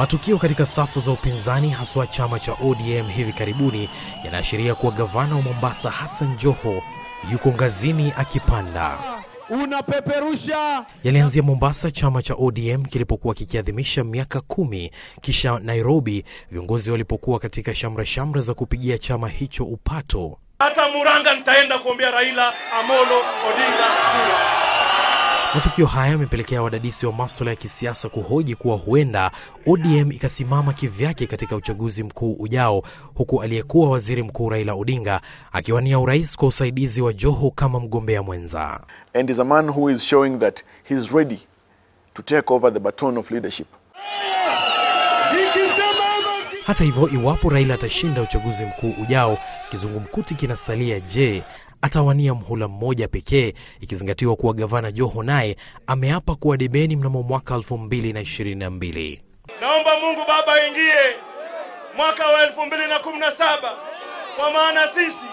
Matukio katika safu za upinzani haswa chama cha ODM hivi karibuni yanaashiria kuwa gavana wa Mombasa Hassan Joho yuko ngazini akipanda unapeperusha. Yalianzia Mombasa chama cha ODM kilipokuwa kikiadhimisha miaka kumi, kisha Nairobi viongozi walipokuwa katika shamra shamra za kupigia chama hicho upato. Hata Muranga nitaenda kuombea Raila Amolo Odinga Matukio haya yamepelekea wadadisi wa maswala ya kisiasa kuhoji kuwa huenda ODM ikasimama kivyake katika uchaguzi mkuu ujao, huku aliyekuwa waziri mkuu Raila Odinga akiwania urais kwa usaidizi wa Joho kama mgombea mwenza. And is a man who is showing that he is ready to take over the baton of leadership. Hata hivyo, iwapo Raila atashinda uchaguzi mkuu ujao, kizungumkuti kinasalia. Je, atawania mhula mmoja pekee, ikizingatiwa kuwa gavana Joho naye ameapa kuwa debeni mnamo mwaka 2022. Naomba Mungu Baba aingie mwaka wa 2017 kwa maana sisi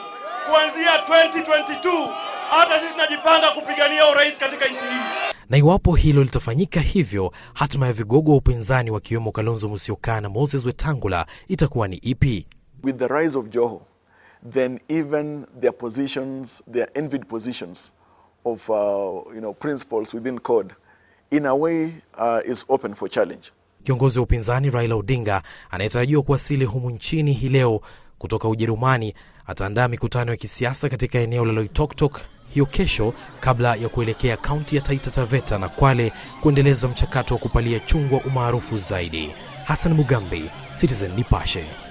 kuanzia 2022 hata sisi tunajipanga kupigania urais katika nchi hii. Na iwapo hilo litafanyika hivyo, hatima ya vigogo wa upinzani wakiwemo Kalonzo Musyoka na Moses Wetangula itakuwa ni ipi? With the rise of Joho than even their positions, their envied positions of uh, you know, principles within code in a way uh, is open for challenge. Kiongozi wa upinzani Raila Odinga anayetarajiwa kuwasili humu nchini hii leo kutoka Ujerumani ataandaa mikutano ya kisiasa katika eneo la Loitoktok hiyo kesho kabla ya kuelekea kaunti ya Taita Taveta na Kwale kuendeleza mchakato wa kupalia chungwa umaarufu zaidi. Hassan Mugambi, Citizen Nipashe.